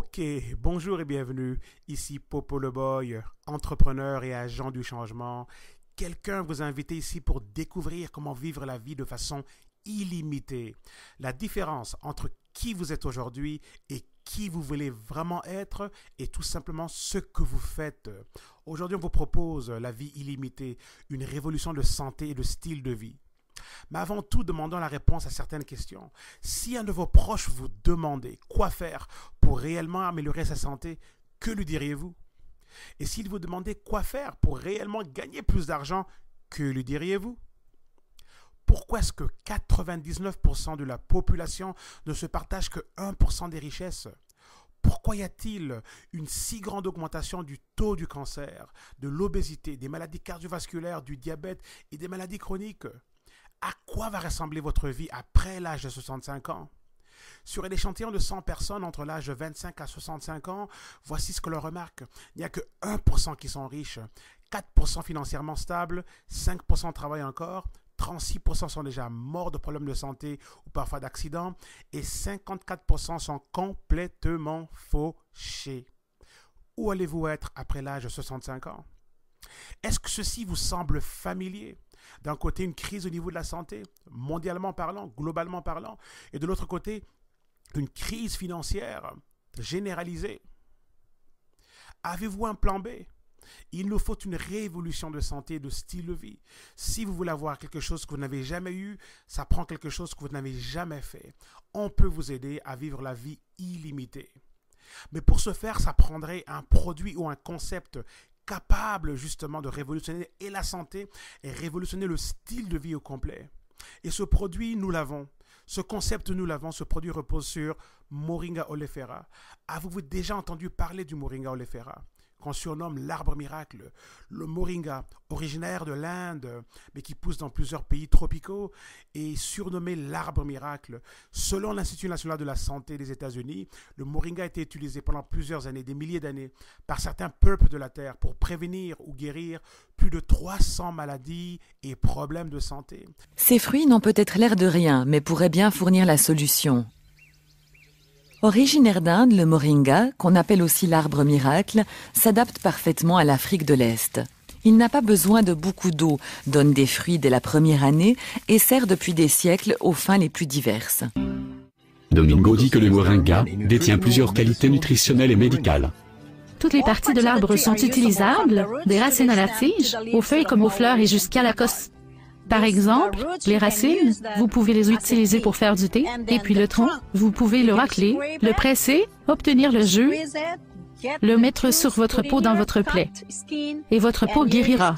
Ok, bonjour et bienvenue. Ici Popo le Boy, entrepreneur et agent du changement. Quelqu'un vous a invité ici pour découvrir comment vivre la vie de façon illimitée. La différence entre qui vous êtes aujourd'hui et qui vous voulez vraiment être est tout simplement ce que vous faites. Aujourd'hui, on vous propose la vie illimitée, une révolution de santé et de style de vie. Mais avant tout, demandons la réponse à certaines questions. Si un de vos proches vous demandait quoi faire pour réellement améliorer sa santé, que lui diriez-vous Et s'il vous demandait quoi faire pour réellement gagner plus d'argent, que lui diriez-vous pourquoi est-ce que 99% de la population ne se partage que 1% des richesses Pourquoi y a-t-il une si grande augmentation du taux du cancer, de l'obésité, des maladies cardiovasculaires, du diabète et des maladies chroniques à quoi va ressembler votre vie après l'âge de 65 ans sur un échantillon de 100 personnes entre l'âge de 25 à 65 ans, voici ce que l'on remarque. Il n'y a que 1% qui sont riches, 4% financièrement stables, 5% travaillent encore, 36% sont déjà morts de problèmes de santé ou parfois d'accidents et 54% sont complètement fauchés. Où allez-vous être après l'âge de 65 ans Est-ce que ceci vous semble familier d'un côté, une crise au niveau de la santé, mondialement parlant, globalement parlant, et de l'autre côté, une crise financière généralisée. Avez-vous un plan B il nous faut une révolution de santé, de style de vie. Si vous voulez avoir quelque chose que vous n'avez jamais eu, ça prend quelque chose que vous n'avez jamais fait. On peut vous aider à vivre la vie illimitée. Mais pour ce faire, ça prendrait un produit ou un concept capable justement de révolutionner et la santé et révolutionner le style de vie au complet. Et ce produit, nous l'avons. Ce concept, nous l'avons. Ce produit repose sur Moringa Olefera. Avez-vous déjà entendu parler du Moringa Olefera qu'on surnomme l'arbre miracle, le moringa, originaire de l'Inde, mais qui pousse dans plusieurs pays tropicaux, est surnommé l'arbre miracle. Selon l'Institut national de la santé des États-Unis, le moringa a été utilisé pendant plusieurs années, des milliers d'années, par certains peuples de la Terre pour prévenir ou guérir plus de 300 maladies et problèmes de santé. Ces fruits n'ont peut-être l'air de rien, mais pourraient bien fournir la solution. Originaire d'Inde, le moringa, qu'on appelle aussi l'arbre miracle, s'adapte parfaitement à l'Afrique de l'Est. Il n'a pas besoin de beaucoup d'eau, donne des fruits dès la première année et sert depuis des siècles aux fins les plus diverses. Domingo dit que le moringa détient plusieurs qualités nutritionnelles et médicales. Toutes les parties de l'arbre sont utilisables, des racines à la tige, aux feuilles comme aux fleurs et jusqu'à la cosse. Par exemple, les racines, vous pouvez les utiliser pour faire du thé, et puis le tronc, vous pouvez le racler, le presser, obtenir le jus, le mettre sur votre peau dans votre plaie, et votre peau guérira.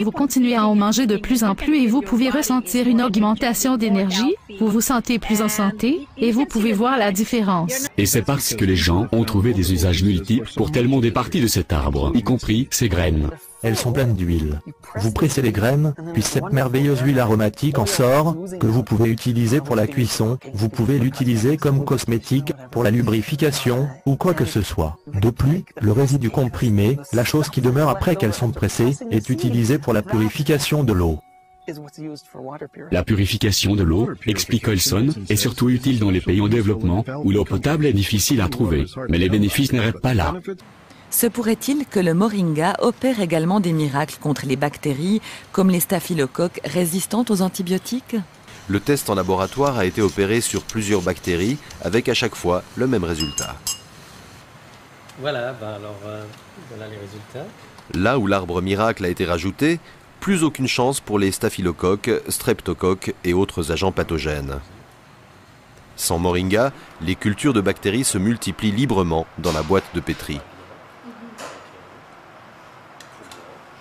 Vous continuez à en manger de plus en plus et vous pouvez ressentir une augmentation d'énergie, vous vous sentez plus en santé et vous pouvez voir la différence. Et c'est parce que les gens ont trouvé des usages multiples pour tellement des parties de cet arbre, y compris ses graines. Elles sont pleines d'huile. Vous pressez les graines, puis cette merveilleuse huile aromatique en sort, que vous pouvez utiliser pour la cuisson, vous pouvez l'utiliser comme cosmétique, pour la lubrification, ou quoi que ce soit. De plus, le résidu comprimé, la chose qui demeure après qu'elles sont pressées, est utilisée pour la purification de l'eau. La purification de l'eau, explique Olson, est surtout utile dans les pays en développement, où l'eau potable est difficile à trouver, mais les bénéfices n'arrêtent pas là se pourrait-il que le moringa opère également des miracles contre les bactéries, comme les staphylocoques résistantes aux antibiotiques Le test en laboratoire a été opéré sur plusieurs bactéries, avec à chaque fois le même résultat. Voilà, ben alors euh, voilà les résultats. Là où l'arbre miracle a été rajouté, plus aucune chance pour les staphylocoques, streptocoques et autres agents pathogènes. Sans moringa, les cultures de bactéries se multiplient librement dans la boîte de pétri.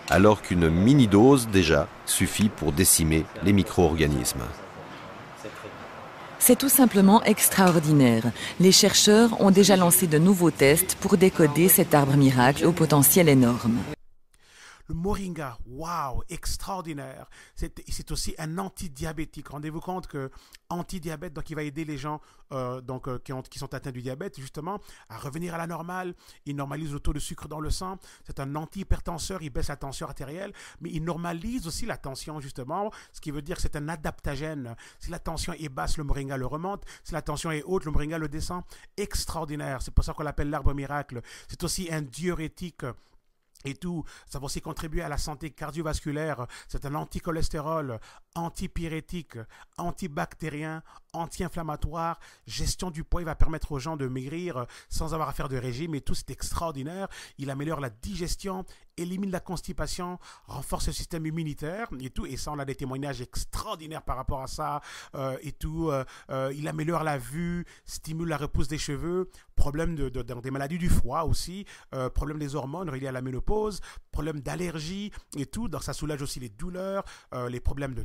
alors qu'une mini-dose déjà suffit pour décimer les micro-organismes. C'est tout simplement extraordinaire. Les chercheurs ont déjà lancé de nouveaux tests pour décoder cet arbre miracle au potentiel énorme. Le moringa, waouh, extraordinaire. C'est aussi un antidiabétique. Rendez-vous compte que antidiabète, donc il va aider les gens euh, donc, euh, qui, sont atteints du diabète justement à revenir à la normale. Il normalise le taux de sucre dans le sang. C'est un antihypertenseur, il baisse la tension artérielle, mais il normalise aussi la tension justement, ce qui veut dire que c'est un adaptagène. Si la tension est basse, le moringa le remonte. Si la tension est haute, le moringa le descend. Extraordinaire. C'est pour ça qu'on l'appelle l'arbre miracle. C'est aussi un diurétique et tout. Ça va aussi contribuer à la santé cardiovasculaire. C'est un anticholestérol, antipyrétique, antibactérien, anti-inflammatoire, gestion du poids, il va permettre aux gens de maigrir euh, sans avoir à faire de régime et tout, c'est extraordinaire. Il améliore la digestion, élimine la constipation, renforce le système immunitaire et tout, et ça on a des témoignages extraordinaires par rapport à ça euh, et tout. Euh, il améliore la vue, stimule la repousse des cheveux, problème de, des maladies du foie aussi, problème des hormones reliés à la ménopause, problème d'allergie et tout, donc ça soulage aussi les douleurs, les problèmes de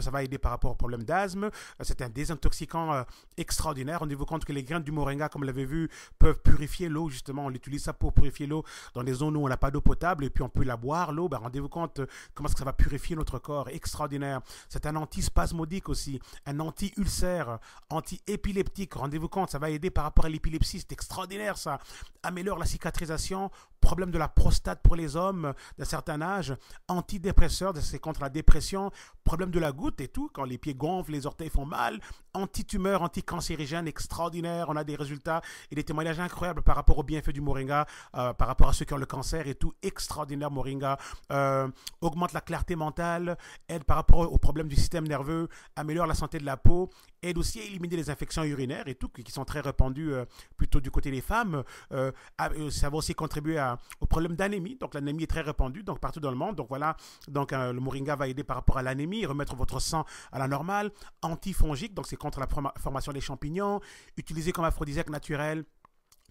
ça va aider par rapport au problème d'asthme. Euh, c'est un désintoxicant euh, extraordinaire. Rendez-vous compte que les graines du moringa, comme vous l'avez vu, peuvent purifier l'eau. Justement, on utilise ça pour purifier l'eau dans des zones où on n'a pas d'eau potable et puis on peut la boire, l'eau. Ben, rendez-vous compte euh, comment ça va purifier notre corps. Extraordinaire. C'est un antispasmodique aussi, un anti-ulcère, anti-épileptique. Rendez-vous compte, ça va aider par rapport à l'épilepsie. C'est extraordinaire ça. Améliore la cicatrisation, problème de la prostate pour les hommes d'un certain âge, antidépresseur, c'est contre la dépression, problème de la goutte et tout, quand les pieds gonflent, les orteils font mal, anti-tumeur, anti-cancérigène extraordinaire, on a des résultats et des témoignages incroyables par rapport aux bienfaits du moringa, euh, par rapport à ceux qui ont le cancer et tout, extraordinaire moringa, euh, augmente la clarté mentale, aide par rapport aux problèmes du système nerveux, améliore la santé de la peau aide aussi à éliminer les infections urinaires et tout, qui sont très répandues euh, plutôt du côté des femmes. Euh, euh, ça va aussi contribuer au problème d'anémie. Donc l'anémie est très répandue donc partout dans le monde. Donc voilà, donc le moringa va aider par rapport à l'anémie, remettre votre sang à la normale. Antifongique, donc c'est contre la formation des champignons. Utilisé comme aphrodisiaque naturel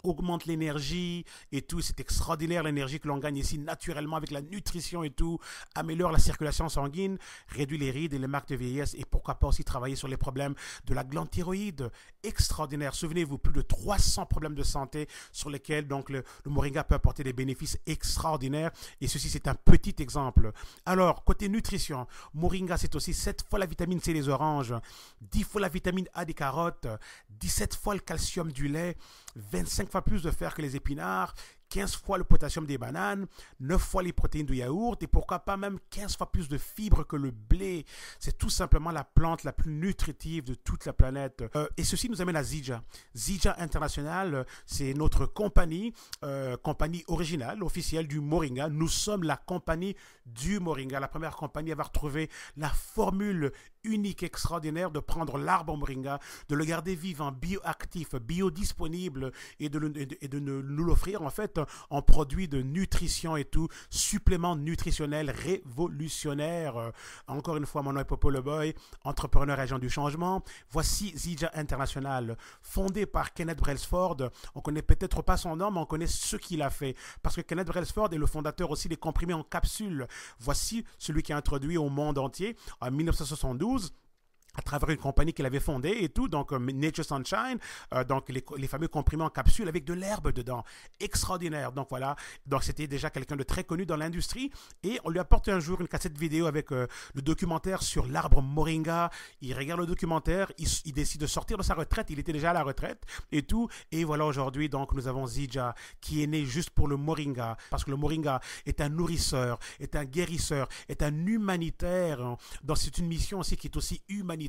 augmente l'énergie et tout. C'est extraordinaire l'énergie que l'on gagne ici naturellement avec la nutrition et tout. Améliore la circulation sanguine, réduit les rides et les marques de vieillesse et pourquoi pas aussi travailler sur les problèmes de la glande thyroïde. Extraordinaire. Souvenez-vous, plus de 300 problèmes de santé sur lesquels donc le, moringa peut apporter des bénéfices extraordinaires et ceci c'est un petit exemple. Alors, côté nutrition, moringa c'est aussi 7 fois la vitamine C des oranges, 10 fois la vitamine A des carottes, 17 fois le calcium du lait, 25 fois plus de fer que les épinards, 15 fois le potassium des bananes, 9 fois les protéines du yaourt et pourquoi pas même 15 fois plus de fibres que le blé. C'est tout simplement la plante la plus nutritive de toute la planète. Euh, et ceci nous amène à Zija. Zija International, euh, c'est notre compagnie, euh, compagnie originale, officielle du Moringa. Nous sommes la compagnie du Moringa, la première compagnie à avoir trouvé la formule unique, extraordinaire de prendre l'arbre moringa, de le garder vivant, bioactif, biodisponible et de nous l'offrir en fait en produits de nutrition et tout, suppléments nutritionnels révolutionnaires. Euh, encore une fois, mon nom est Popo Le Boy, entrepreneur agent du changement. Voici Zija International, fondé par Kenneth Brailsford. On connaît peut-être pas son nom, mais on connaît ce qu'il a fait. Parce que Kenneth Brailsford est le fondateur aussi des comprimés en capsule. Voici celui qui a introduit au monde entier en 1972 à travers une compagnie qu'il avait fondée et tout, donc euh, Nature Sunshine, euh, donc les, fameux comprimés en capsule avec de l'herbe dedans, extraordinaire. Donc voilà, donc c'était déjà quelqu'un de très connu dans l'industrie et on lui apporte un jour une cassette vidéo avec euh, le documentaire sur l'arbre moringa. Il regarde le documentaire, il, il, décide de sortir de sa retraite, il était déjà à la retraite et tout, et voilà aujourd'hui donc nous avons Zija qui est né juste pour le moringa parce que le moringa est un nourrisseur, est un guérisseur, est un humanitaire. Donc c'est une mission aussi qui est aussi humanitaire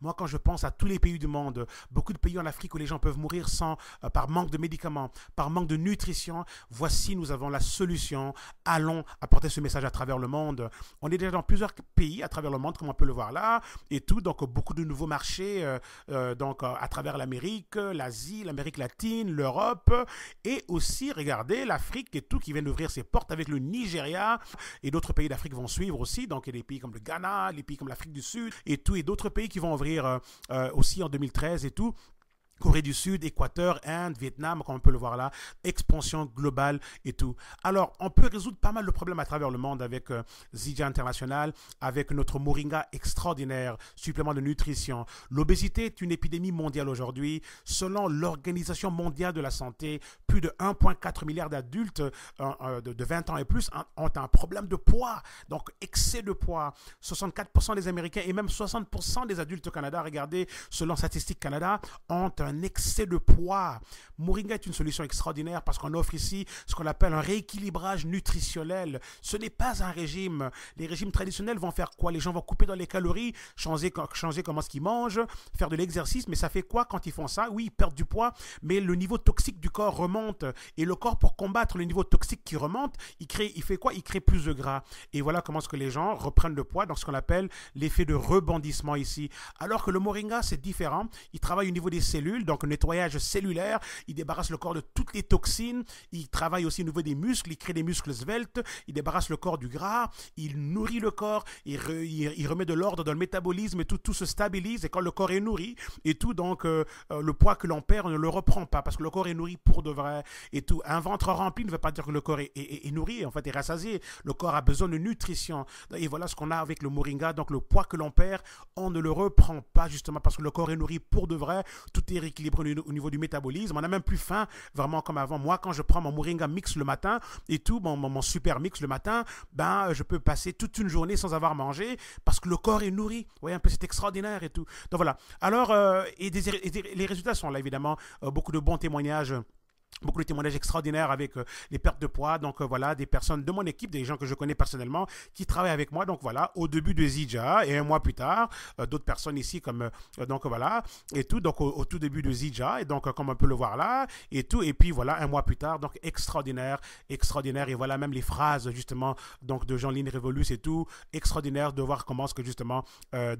moi, quand je pense à tous les pays du monde, beaucoup de pays en Afrique où les gens peuvent mourir sans, euh, par manque de médicaments, par manque de nutrition, voici, nous avons la solution. Allons apporter ce message à travers le monde. On est déjà dans plusieurs pays à travers le monde, comme on peut le voir là, et tout. Donc, beaucoup de nouveaux marchés euh, euh, donc, à travers l'Amérique, l'Asie, l'Amérique latine, l'Europe, et aussi, regardez, l'Afrique et tout qui vient d'ouvrir ses portes avec le Nigeria, et d'autres pays d'Afrique vont suivre aussi. Donc, il y a des pays comme le Ghana, les pays comme l'Afrique du Sud, et tout d'autres pays qui vont ouvrir euh, euh, aussi en 2013 et tout. Corée du Sud, Équateur, Inde, Vietnam, comme on peut le voir là, expansion globale et tout. Alors, on peut résoudre pas mal de problèmes à travers le monde avec euh, International, avec notre Moringa extraordinaire, supplément de nutrition. L'obésité est une épidémie mondiale aujourd'hui. Selon l'Organisation mondiale de la santé, plus de 1,4 milliard d'adultes euh, euh, de, 20 ans et plus ont un problème de poids, donc excès de poids. 64% des Américains et même 60% des adultes au Canada, regardez, selon Statistique Canada, ont un un excès de poids. Moringa est une solution extraordinaire parce qu'on offre ici ce qu'on appelle un rééquilibrage nutritionnel. Ce n'est pas un régime. Les régimes traditionnels vont faire quoi Les gens vont couper dans les calories, changer, changer comment ce qu'ils mangent, faire de l'exercice, mais ça fait quoi quand ils font ça Oui, ils perdent du poids, mais le niveau toxique du corps remonte. Et le corps, pour combattre le niveau toxique qui remonte, il, crée, il fait quoi Il crée plus de gras. Et voilà comment ce que les gens reprennent le poids, dans ce qu'on appelle l'effet de rebondissement ici. Alors que le moringa, c'est différent. Il travaille au niveau des cellules donc nettoyage cellulaire. Il débarrasse le corps de toutes les toxines. Il travaille aussi au niveau des muscles. Il crée des muscles sveltes. Il débarrasse le corps du gras. Il nourrit le corps. Il, il, remet de l'ordre dans le métabolisme et tout, tout se stabilise. Et quand le corps est nourri et tout, donc euh, euh, le poids que l'on perd, on ne le reprend pas parce que le corps est nourri pour de vrai et tout. Un ventre rempli ne veut pas dire que le corps est, nourri, en fait, est rassasié. Le corps a besoin de nutrition. Et voilà ce qu'on a avec le moringa. Donc le poids que l'on perd, on ne le reprend pas justement parce que le corps est nourri pour de vrai. Tout est équilibré au niveau du métabolisme. On a même plus faim vraiment comme avant. Moi, quand je prends mon Moringa Mix le matin et tout, mon, Super Mix le matin, ben, je peux passer toute une journée sans avoir mangé parce que le corps est nourri. Vous voyez un peu, c'est extraordinaire et tout. Donc voilà. Alors, euh, et, les résultats sont là, évidemment. Euh, beaucoup de bons témoignages. Beaucoup de témoignages extraordinaires avec euh, les pertes de poids. Donc euh, voilà, des personnes de mon équipe, des gens que je connais personnellement, qui travaillent avec moi. Donc voilà, au début de Zija et un mois plus tard, euh, d'autres personnes ici comme donc voilà et tout. Donc au, tout début de Zija et donc comme on peut le voir là et tout. Et puis voilà, un mois plus tard, donc extraordinaire, extraordinaire. Et voilà même les phrases justement donc de Jean-Line Revolus et tout, extraordinaire de voir comment ce que justement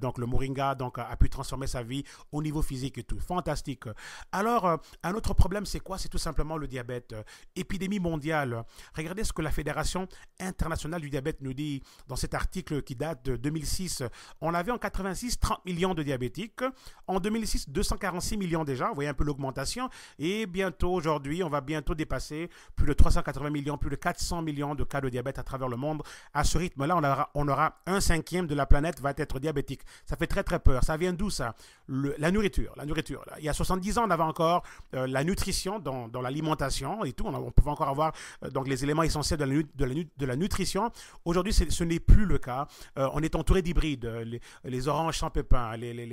donc le Moringa donc a pu transformer sa vie au niveau physique et tout. Fantastique. Alors un autre problème, c'est quoi C'est tout simplement le diabète. Euh, épidémie mondiale. Regardez ce que la Fédération internationale du diabète nous dit dans cet article qui date de 2006. On avait en 86 30 millions de diabétiques. En 2006, 246 millions déjà. Vous voyez un peu l'augmentation. Et bientôt, aujourd'hui, on va bientôt dépasser plus de 380 millions, plus de 400 millions de cas de diabète à travers le monde. À ce rythme-là, on aura, on aura un cinquième de la planète va être diabétique. Ça fait très, très peur. Ça vient d'où, ça? la nourriture, la nourriture. Il y a 70 ans, on avait encore euh, la nutrition dans, alimentation et tout. On, pouvait encore avoir euh, donc les éléments essentiels de la, de la, de la nutrition. Aujourd'hui, ce n'est plus le cas. Euh, on est entouré d'hybrides. Euh, les, oranges sans pépins, les, les,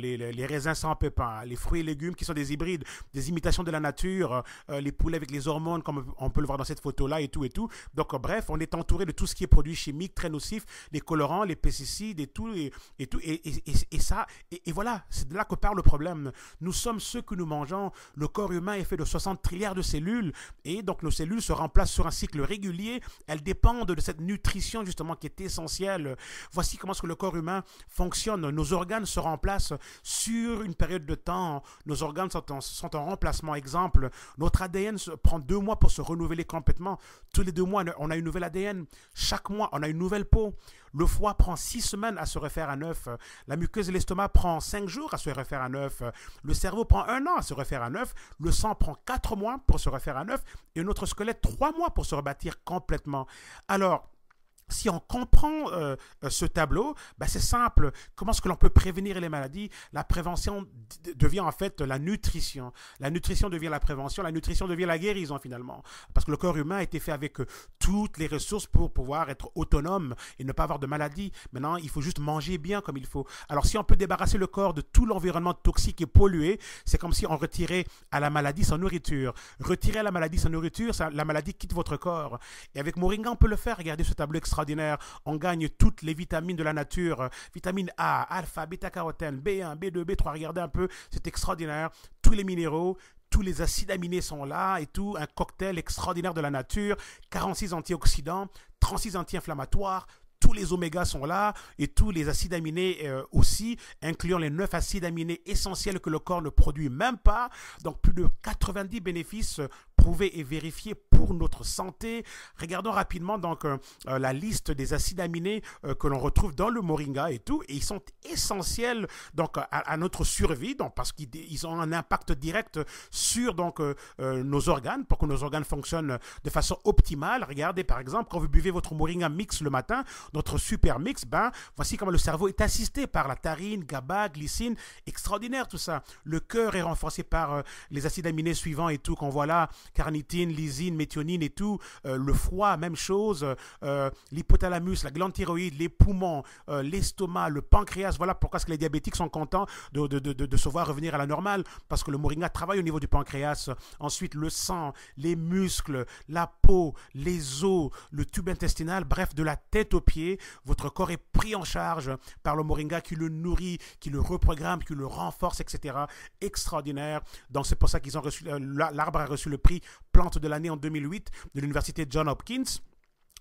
les, raisins sans pépins, les fruits et légumes qui sont des hybrides, des imitations de la nature, les poulets avec les hormones comme on peut le voir dans cette photo-là et tout et tout. Donc bref, on est entouré de tout ce qui est produit chimique très nocif, les colorants, les pesticides et tout et, tout et, et, ça et, voilà, c'est de là que part le problème. Nous sommes ceux que nous mangeons. Le corps humain est fait de 60 trilliards de cellules. Et donc nos cellules se remplacent sur un cycle régulier. Elles dépendent de cette nutrition justement qui est essentielle. Voici comment est-ce que le corps humain fonctionne. Nos organes se remplacent sur une période de temps. Nos organes sont en, sont en remplacement. Exemple, notre ADN prend deux mois pour se renouveler complètement. Tous les deux mois, on a une nouvelle ADN. Chaque mois, on a une nouvelle peau. Le foie prend six semaines à se refaire à neuf. Euh, la muqueuse de l'estomac prend cinq jours à se refaire à neuf. Euh, le cerveau prend un an à se refaire à neuf. Le sang prend quatre mois pour se refaire à neuf. Et notre squelette, trois mois pour se rebâtir complètement. Alors, si on comprend euh, ce tableau, ben, c'est simple. Comment est-ce que l'on peut prévenir les maladies La prévention devient en fait la nutrition. La nutrition devient la prévention, la nutrition devient la guérison finalement. Parce que le corps humain a été fait avec euh, toutes les ressources pour pouvoir être autonome et ne pas avoir de maladies. Maintenant, il faut juste manger bien comme il faut. Alors si on peut débarrasser le corps de tout l'environnement toxique et pollué, c'est comme si on retirait à la maladie sa nourriture. Retirer à la maladie sa nourriture, ça, la maladie quitte votre corps. Et avec Moringa, on peut le faire. Regardez ce tableau extraordinaire on gagne toutes les vitamines de la nature. Vitamine A, alpha, bêta-carotène, B1, B2, B3. Regardez un peu, c'est extraordinaire. Tous les minéraux, tous les acides aminés sont là et tout. Un cocktail extraordinaire de la nature. 46 antioxydants, 36 anti-inflammatoires, tous les oméga sont là et tous les acides aminés euh, aussi, incluant les 9 acides aminés essentiels que le corps ne produit même pas. Donc plus de 90 bénéfices et vérifier pour notre santé. Regardons rapidement donc euh, euh, la liste des acides aminés euh, que l'on retrouve dans le moringa et tout, et ils sont essentiels donc à, notre survie, donc parce qu'ils ont un impact direct sur donc nos organes pour que nos organes fonctionnent de façon optimale. Regardez par exemple quand vous buvez votre moringa mix le matin, notre super mix, ben voici comment le cerveau est assisté par la tarine, GABA, glycine, extraordinaire tout ça. Le cœur est renforcé par les acides aminés suivants et tout qu'on voit là carnitine, lysine, méthionine et tout. Euh, le froid, même chose. Euh, euh, l'hypothalamus, la glande thyroïde, les poumons, l'estomac, le pancréas. Voilà pourquoi ce que les diabétiques sont contents de, se voir revenir à la normale parce que le moringa travaille au niveau du pancréas. Ensuite, le sang, les muscles, la peau, les os, le tube intestinal, bref, de la tête aux pieds. Votre corps est pris en charge par le moringa qui le nourrit, qui le reprogramme, qui le renforce, etc. Extraordinaire. Donc, c'est pour ça qu'ils ont reçu, l'arbre a reçu le prix plante de l'année en 2008 de l'université John Hopkins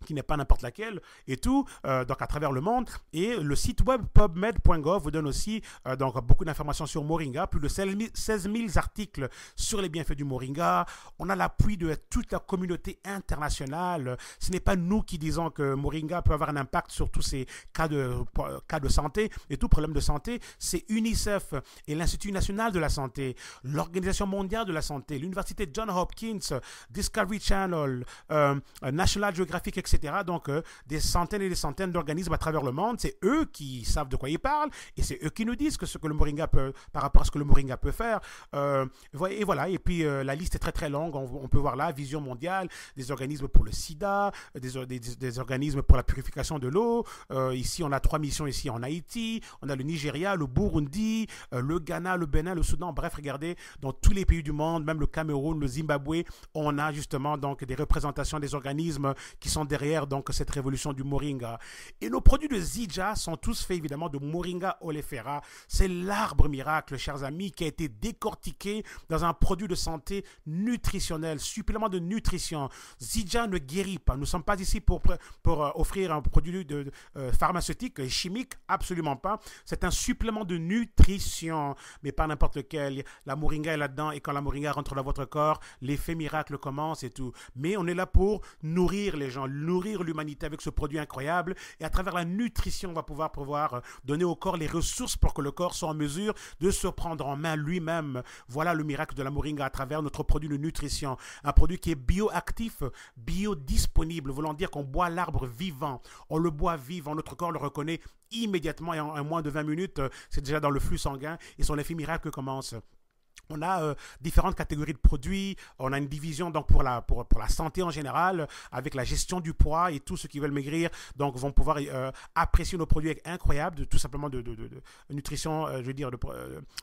qui n'est pas n'importe laquelle et tout, euh, donc à travers le monde. Et le site web pubmed.gov vous donne aussi euh, donc beaucoup d'informations sur Moringa, plus de 16 000 articles sur les bienfaits du Moringa. On a l'appui de toute la communauté internationale. Ce n'est pas nous qui disons que Moringa peut avoir un impact sur tous ces cas de, euh, cas de santé et tout problème de santé. C'est UNICEF et l'Institut national de la santé, l'Organisation mondiale de la santé, l'Université John Hopkins, Discovery Channel, National Geographic, etc. Donc, euh, des centaines et des centaines d'organismes à travers le monde, c'est eux qui savent de quoi ils parlent et c'est eux qui nous disent que ce que le Moringa peut, par rapport à ce que le Moringa peut faire. Euh, et voilà. Et puis, euh, la liste est très, très longue. On, peut voir là Vision mondiale, des organismes pour le sida, des, des organismes pour la purification de l'eau. ici, on a trois missions ici en Haïti. On a le Nigeria, le Burundi, le Ghana, le Bénin, le Soudan. Bref, regardez, dans tous les pays du monde, même le Cameroun, le Zimbabwe, on a justement donc des représentations des organismes qui sont derrière donc cette révolution du moringa. Et nos produits de Zija sont tous faits évidemment de moringa oleifera. C'est l'arbre miracle, chers amis, qui a été décortiqué dans un produit de santé nutritionnel, supplément de nutrition. Zija ne guérit pas. Nous ne sommes pas ici pour, pour euh, offrir un produit de, pharmaceutique pharmaceutique, chimique, absolument pas. C'est un supplément de nutrition, mais pas n'importe lequel. La moringa est là-dedans et quand la moringa rentre dans votre corps, l'effet miracle commence et tout. Mais on est là pour nourrir les gens, nourrir l'humanité avec ce produit incroyable. Et à travers la nutrition, on va pouvoir, pouvoir euh, donner au corps les ressources pour que le corps soit en mesure de se prendre en main lui-même. Voilà le miracle de la moringa à travers notre produit de nutrition. Un produit qui est bioactif, biodisponible, voulant dire qu'on boit l'arbre vivant. On le boit vivant, notre corps le reconnaît immédiatement et en, moins de 20 minutes, euh, c'est déjà dans le flux sanguin et son effet miracle commence on a euh, différentes catégories de produits, on a une division donc pour la pour, pour, la santé en général euh, avec la gestion du poids et tous ceux qui veulent maigrir donc vont pouvoir euh, apprécier nos produits incroyables de, tout simplement de, de, nutrition je veux dire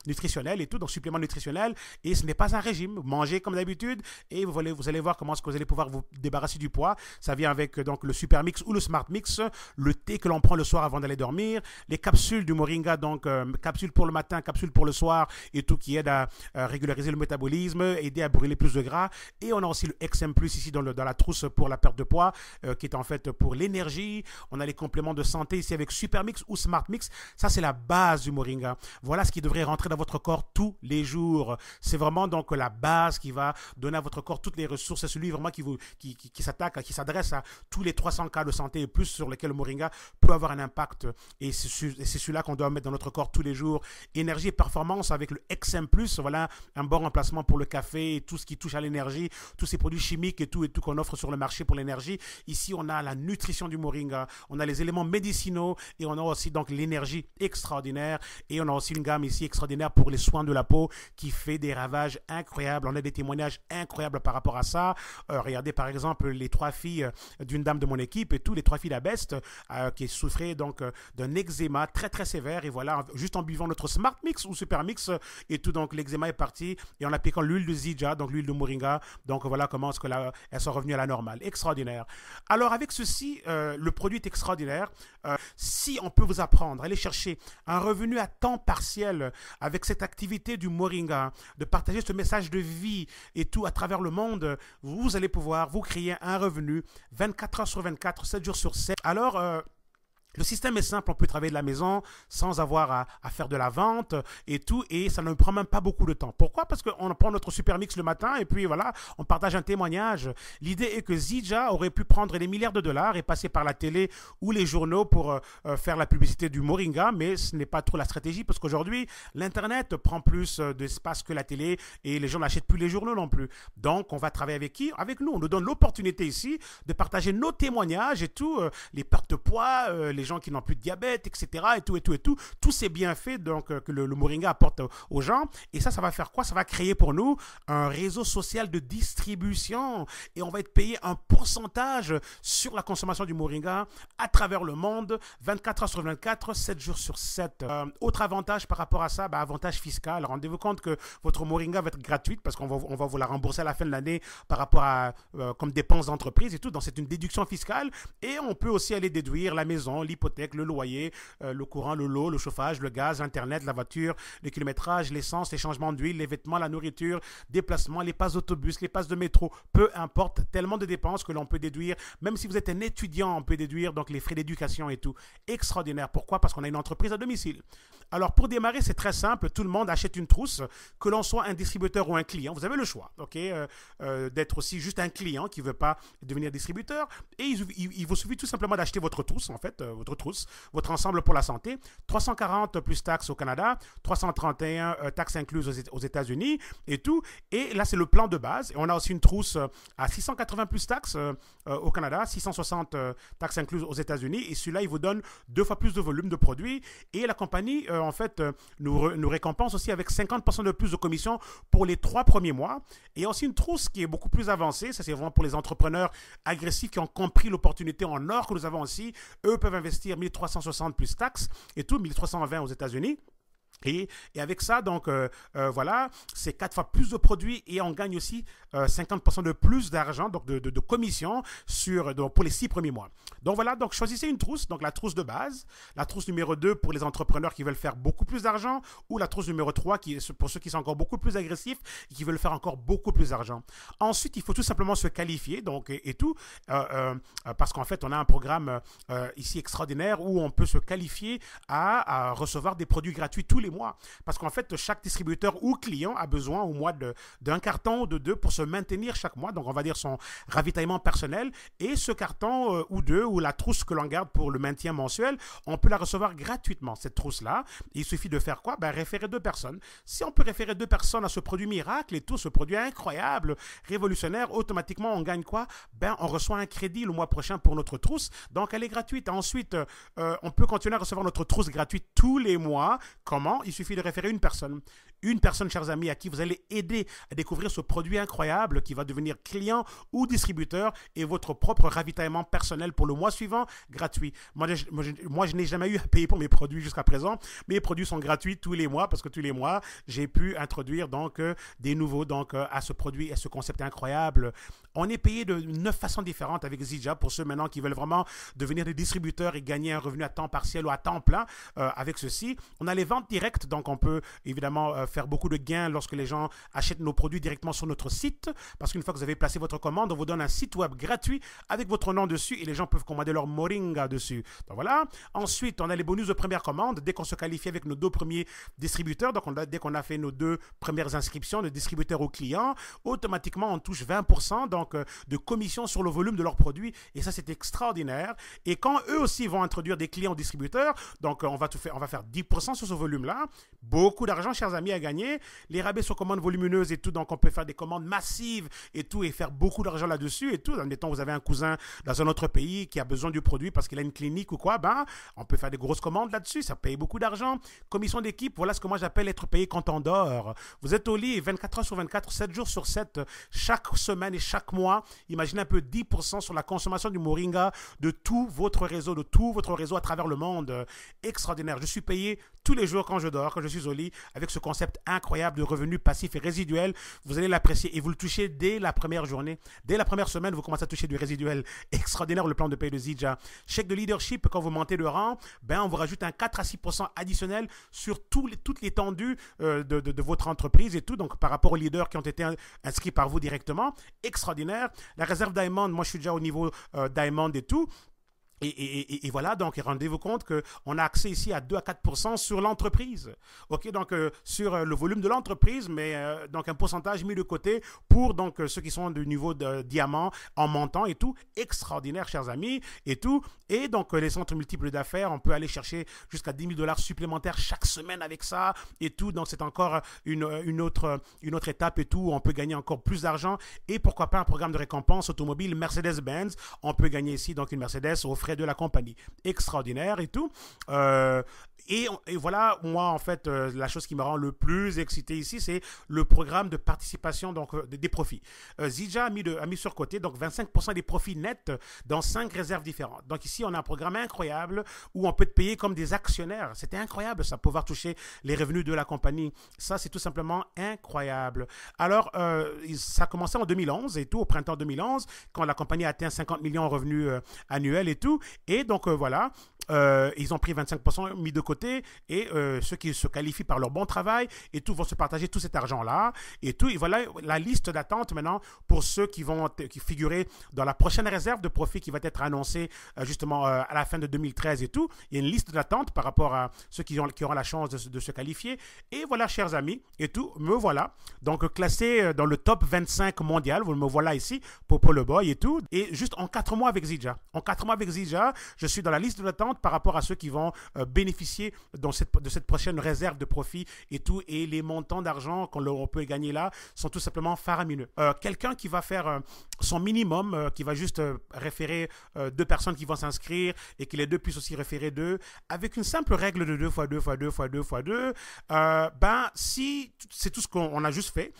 nutritionnelle et tout donc supplément nutritionnel et ce n'est pas un régime mangez comme d'habitude et vous allez vous allez voir comment ce vous allez pouvoir vous débarrasser du poids ça vient avec donc le super mix ou le smart mix le thé que l'on prend le soir avant d'aller dormir les capsules du moringa donc capsules pour le matin capsules pour le soir et tout qui aide à euh, régulariser le métabolisme, aider à brûler plus de gras. Et on a aussi le XM Plus ici dans, la trousse pour la perte de poids, euh, qui est en fait pour l'énergie. On a les compléments de santé ici avec Super Mix ou Smart Mix. Ça, c'est la base du Moringa. Voilà ce qui devrait rentrer dans votre corps tous les jours. C'est vraiment donc la base qui va donner à votre corps toutes les ressources. C'est celui vraiment qui qui s'attaque, qui s'adresse à tous les 300 cas de santé et plus sur lesquels le Moringa peut avoir un impact. Et c'est celui-là qu'on doit mettre dans notre corps tous les jours. Énergie et performance avec le XM+, voilà un bon remplacement pour le café, et tout ce qui touche à l'énergie, tous ces produits chimiques et tout et tout qu'on offre sur le marché pour l'énergie. Ici, on a la nutrition du moringa, on a les éléments médicinaux et on a aussi donc l'énergie extraordinaire et on a aussi une gamme ici extraordinaire pour les soins de la peau qui fait des ravages incroyables. On a des témoignages incroyables par rapport à ça. Euh, regardez par exemple les trois filles euh, d'une dame de mon équipe et tous les trois filles d'Abest euh, qui souffraient donc euh, d'un eczéma très très sévère et voilà juste en buvant notre Smart Mix ou Super Mix et tout donc l'eczéma partie, parti et en appliquant l'huile de Zija, donc l'huile de Moringa. Donc voilà comment est-ce que là elles sont revenues à la normale. Extraordinaire. Alors avec ceci, euh, le produit est extraordinaire. Euh, si on peut vous apprendre, aller chercher un revenu à temps partiel avec cette activité du Moringa, de partager ce message de vie et tout à travers le monde, vous allez pouvoir vous créer un revenu 24 heures sur 24, 7 jours sur 7. Alors... Euh, le système est simple, on peut travailler de la maison sans avoir à, faire de la vente euh, et tout, et ça ne prend même pas beaucoup de temps. Pourquoi Parce qu'on prend notre super mix le matin et puis voilà, on partage un témoignage. L'idée est que Zija aurait pu prendre des milliards de dollars et passer par la télé ou les journaux pour euh, euh, faire la publicité du Moringa, mais ce n'est pas trop la stratégie parce qu'aujourd'hui, l'Internet prend plus d'espace que la télé et les gens n'achètent plus les journaux non plus. Donc, on va travailler avec qui Avec nous. On nous donne l'opportunité ici de partager nos témoignages et tout, les pertes de poids, les les gens qui n'ont plus de diabète, etc. Et tout, et tout, et tout. Tous ces bienfaits donc, euh, que le, moringa apporte aux gens. Et ça, ça va faire quoi Ça va créer pour nous un réseau social de distribution. Et on va être payé un pourcentage sur la consommation du moringa à travers le monde, 24 heures sur 24, 7 jours sur 7. Euh, autre avantage par rapport à ça, bah, avantage fiscal. Rendez-vous compte que votre moringa va être gratuite parce qu'on va, on va vous la rembourser à la fin de l'année par rapport à euh, comme dépenses d'entreprise et tout. Donc c'est une déduction fiscale et on peut aussi aller déduire la maison, l'hypothèque, le loyer, euh, le courant, le lot, le chauffage, le gaz, Internet, la voiture, le kilométrage, l'essence, les changements d'huile, les vêtements, la nourriture, déplacements, les passes d'autobus, les passes de métro, peu importe, tellement de dépenses que l'on peut déduire. Même si vous êtes un étudiant, on peut déduire donc les frais d'éducation et tout. Extraordinaire. Pourquoi Parce qu'on a une entreprise à domicile. Alors pour démarrer, c'est très simple. Tout le monde achète une trousse, que l'on soit un distributeur ou un client. Vous avez le choix, ok, euh, euh, d'être aussi juste un client qui veut pas devenir distributeur. Et il, il vous suffit tout simplement d'acheter votre trousse en fait votre trousse, votre ensemble pour la santé, 340 plus taxes au Canada, 331 euh, taxes incluses aux, États-Unis et tout. Et là, c'est le plan de base. Et on a aussi une trousse euh, à 680 plus taxes euh, au Canada, 660 taxes incluses aux États-Unis. Et celui-là, il vous donne deux fois plus de volume de produits. Et la compagnie, en fait, nous, nous récompense aussi avec 50% de plus de commission pour les trois premiers mois. Et aussi une trousse qui est beaucoup plus avancée. Ça, c'est vraiment pour les entrepreneurs agressifs qui ont compris l'opportunité en or que nous avons aussi. Eux peuvent investir 1360 plus taxes et tout, 1320 aux États-Unis. Et, avec ça, donc euh, euh, voilà, c'est quatre fois plus de produits et on gagne aussi 50% euh, de plus d'argent, donc de, commission sur, pour les six premiers mois. Donc voilà, donc choisissez une trousse, donc la trousse de base, la trousse numéro 2 pour les entrepreneurs qui veulent faire beaucoup plus d'argent ou la trousse numéro 3 qui est pour ceux qui sont encore beaucoup plus agressifs et qui veulent faire encore beaucoup plus d'argent. Ensuite, il faut tout simplement se qualifier, donc et, tout, parce qu'en fait, on a un programme ici extraordinaire où on peut se qualifier à, à recevoir des produits gratuits tous les mois. Parce qu'en fait, chaque distributeur ou client a besoin au moins d'un carton ou de deux pour se maintenir chaque mois. Donc, on va dire son ravitaillement personnel. Et ce carton euh, ou deux, ou la trousse que l'on garde pour le maintien mensuel, on peut la recevoir gratuitement, cette trousse-là. Il suffit de faire quoi ben, Référer deux personnes. Si on peut référer deux personnes à ce produit miracle et tout, ce produit incroyable, révolutionnaire, automatiquement, on gagne quoi ben, On reçoit un crédit le mois prochain pour notre trousse. Donc, elle est gratuite. Ensuite, euh, on peut continuer à recevoir notre trousse gratuite tous les mois. Comment il suffit de référer une personne une personne, chers amis, à qui vous allez aider à découvrir ce produit incroyable qui va devenir client ou distributeur et votre propre ravitaillement personnel pour le mois suivant gratuit. Moi, je, moi, je, n'ai jamais eu à payer pour mes produits jusqu'à présent. Mes produits sont gratuits tous les mois parce que tous les mois, j'ai pu introduire donc euh, des nouveaux donc euh, à ce produit, à ce concept incroyable. On est payé de neuf façons différentes avec Zija pour ceux maintenant qui veulent vraiment devenir des distributeurs et gagner un revenu à temps partiel ou à temps plein euh, avec ceci. On a les ventes directes, donc on peut évidemment faire beaucoup de gains lorsque les gens achètent nos produits directement sur notre site. Parce qu'une fois que vous avez placé votre commande, on vous donne un site web gratuit avec votre nom dessus et les gens peuvent commander leur moringa dessus. Donc voilà. Ensuite, on a les bonus de première commande. Dès qu'on se qualifie avec nos deux premiers distributeurs, donc on dès qu'on a fait nos deux premières inscriptions de distributeurs aux clients, automatiquement on touche 20% donc euh, de commission sur le volume de leurs produits. Et ça, c'est extraordinaire. Et quand eux aussi vont introduire des clients aux distributeurs, donc euh, on va faire, on va faire 10% sur ce volume-là. Beaucoup d'argent, chers amis, gagner. Les rabais sur commandes volumineuses et tout, donc on peut faire des commandes massives et tout, et faire beaucoup d'argent là-dessus et tout. Admettons, vous avez un cousin dans un autre pays qui a besoin du produit parce qu'il a une clinique ou quoi, ben, on peut faire des grosses commandes là-dessus, ça paye beaucoup d'argent. Commission d'équipe, voilà ce que moi j'appelle être payé quand on dort. Vous êtes au lit 24 heures sur 24, 7 jours sur 7, chaque semaine et chaque mois. Imaginez un peu 10% sur la consommation du Moringa de tout votre réseau, de tout votre réseau à travers le monde. Extraordinaire. Je suis payé tous les jours quand je dors, quand je suis au lit, avec ce concept incroyable de revenus passifs et résiduels Vous allez l'apprécier et vous le touchez dès la première journée. Dès la première semaine, vous commencez à toucher du résiduel. Extraordinaire le plan de paye de Zija, Chèque de leadership, quand vous montez le rang, ben, on vous rajoute un 4 à 6 additionnel sur tout les, toute l'étendue tendues euh, de, votre entreprise et tout. Donc, par rapport aux leaders qui ont été inscrits par vous directement. Extraordinaire. La réserve Diamond, moi, je suis déjà au niveau euh, Diamond et tout. Et, et, et, et, voilà, donc rendez-vous compte qu'on a accès ici à 2 à 4 sur l'entreprise. OK, donc euh, sur euh, le volume de l'entreprise, mais euh, donc un pourcentage mis de côté pour donc ceux qui sont du niveau de diamant en montant et tout. Extraordinaire, chers amis, et tout. Et donc les centres multiples d'affaires, on peut aller chercher jusqu'à 10 000 dollars supplémentaires chaque semaine avec ça et tout. Donc c'est encore une, une, autre, une autre étape et tout. On peut gagner encore plus d'argent et pourquoi pas un programme de récompense automobile Mercedes-Benz. On peut gagner ici donc une Mercedes au de la compagnie. Extraordinaire et tout. Euh, et, voilà, moi, en fait, euh, la chose qui me rend le plus excité ici, c'est le programme de participation donc, euh, des profits. Euh, Zija a mis, de, a mis sur côté donc 25% des profits nets dans cinq réserves différentes. Donc ici, on a un programme incroyable où on peut te payer comme des actionnaires. C'était incroyable, ça, pouvoir toucher les revenus de la compagnie. Ça, c'est tout simplement incroyable. Alors, ça a commencé en 2011 et tout, au printemps 2011, quand la compagnie a atteint 50 millions en revenus annuels et tout. Et donc, voilà, euh, ils ont pris 25% mis de côté et euh, ceux qui se qualifient par leur bon travail et tout vont se partager tout cet argent-là et tout. Et voilà la liste d'attente maintenant pour ceux qui vont qui figurer dans la prochaine réserve de profit qui va être annoncée euh, justement à la fin de 2013 et tout. Il y a une liste d'attente par rapport à ceux qui, ont, qui auront la chance de, se qualifier. Et voilà, chers amis, et tout, me voilà. Donc classé dans le top 25 mondial, vous me voilà ici, Popo le boy et tout. Et juste en quatre mois avec Zija. En quatre mois avec Zija, je suis dans la liste d'attente par rapport à ceux qui vont euh, bénéficier dans cette, de cette prochaine réserve de profit et tout. Et les montants d'argent qu'on peut gagner là sont tout simplement faramineux. Euh, quelqu'un qui va faire euh, son minimum, qui va juste référer deux personnes qui vont s'inscrire et que les deux puissent aussi référer deux, avec une simple règle de 2 x 2 x 2 x 2 x 2, ben, si c'est tout ce qu'on a juste fait,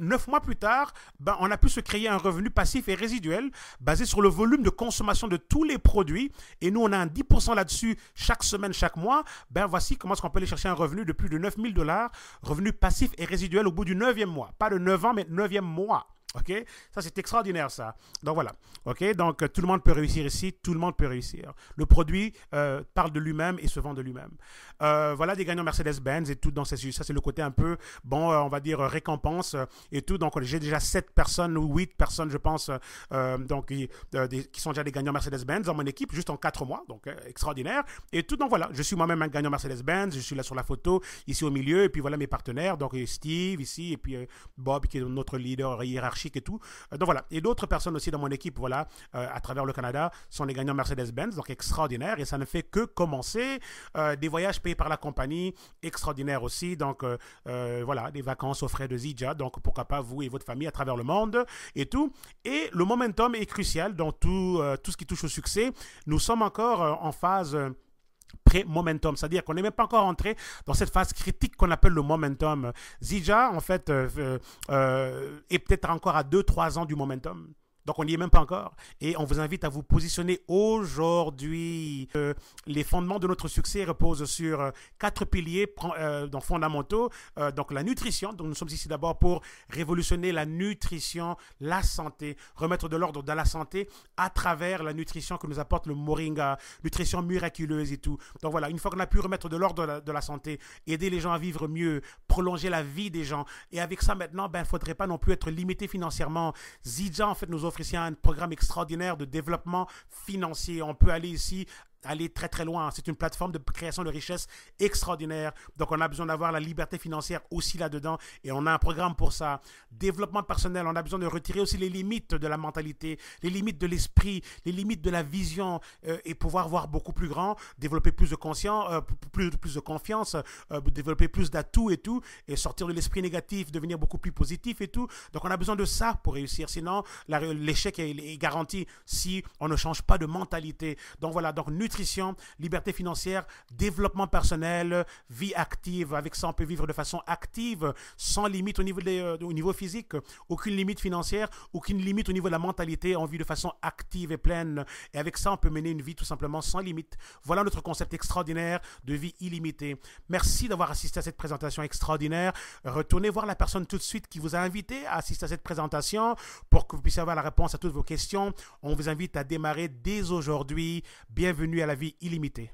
neuf mois plus tard, ben, on a pu se créer un revenu passif et résiduel basé sur le volume de consommation de tous les produits. Et nous, on a un 10% là-dessus chaque semaine, chaque mois, ben voici comment est-ce qu'on peut aller chercher un revenu de plus de 9000 dollars, revenu passif et résiduel au bout du neuvième mois. Pas de 9 ans, mais neuvième mois. OK Ça, c'est extraordinaire, ça. Donc, voilà. OK Donc, euh, tout le monde peut réussir ici. Tout le monde peut réussir. Le produit euh, parle de lui-même et se vend de lui-même. Euh, voilà des gagnants Mercedes-Benz et tout dans ces Ça, c'est le côté un peu, bon, on va dire, récompense et tout. Donc, j'ai déjà sept personnes ou huit personnes, je pense, donc, qui, qui sont déjà des gagnants Mercedes-Benz dans mon équipe, juste en 4 mois. Donc, extraordinaire. Et tout. Donc, voilà. Je suis moi-même un gagnant Mercedes-Benz. Je suis là sur la photo, ici au milieu. Et puis, voilà mes partenaires. Donc, Steve ici. Et puis, Bob, qui est notre leader hiérarchique et tout. Euh, donc voilà. Et d'autres personnes aussi dans mon équipe, voilà, euh, à travers le Canada, sont les gagnants Mercedes-Benz, donc extraordinaire. Et ça ne fait que commencer. Euh, des voyages payés par la compagnie, extraordinaire aussi. Donc voilà, des vacances aux frais de zija Donc pourquoi pas vous et votre famille à travers le monde et tout. Et le momentum est crucial dans tout, tout ce qui touche au succès. Nous sommes encore en phase pré-momentum, c'est-à-dire qu'on n'est même pas encore entré dans cette phase critique qu'on appelle le momentum. Zija, en fait, euh, euh, euh, est peut-être encore à 2-3 ans du momentum. Donc on n'y est même pas encore. Et on vous invite à vous positionner aujourd'hui. Euh, les fondements de notre succès reposent sur euh, quatre piliers euh, fondamentaux. donc la nutrition. Donc nous sommes ici d'abord pour révolutionner la nutrition, la santé, remettre de l'ordre dans la santé à travers la nutrition que nous apporte le moringa, nutrition miraculeuse et tout. Donc voilà, une fois qu'on a pu remettre de l'ordre de, la santé, aider les gens à vivre mieux, prolonger la vie des gens. Et avec ça maintenant, ben faudrait pas non plus être limité financièrement. Zidja en fait nous offre ici un programme extraordinaire de développement financier. On peut aller ici aller très très loin. C'est une plateforme de création de richesses extraordinaire. Donc on a besoin d'avoir la liberté financière aussi là-dedans et on a un programme pour ça. Développement personnel, on a besoin de retirer aussi les limites de la mentalité, les limites de l'esprit, les limites de la vision euh, et pouvoir voir beaucoup plus grand, développer plus de conscience, euh, plus, plus de confiance, euh, développer plus d'atouts et tout et sortir de l'esprit négatif, devenir beaucoup plus positif et tout. Donc on a besoin de ça pour réussir. Sinon l'échec est, garanti si on ne change pas de mentalité. Donc voilà, donc nutrition, liberté financière, développement personnel, vie active. Avec ça, on peut vivre de façon active, sans limite au niveau, euh, au niveau physique, aucune limite financière, aucune limite au niveau de la mentalité. On vit de façon active et pleine. Et avec ça, on peut mener une vie tout simplement sans limite. Voilà notre concept extraordinaire de vie illimitée. Merci d'avoir assisté à cette présentation extraordinaire. Retournez voir la personne tout de suite qui vous a invité à assister à cette présentation pour que vous puissiez avoir la réponse à toutes vos questions. On vous invite à démarrer dès aujourd'hui. Bienvenue à à la vie illimitée.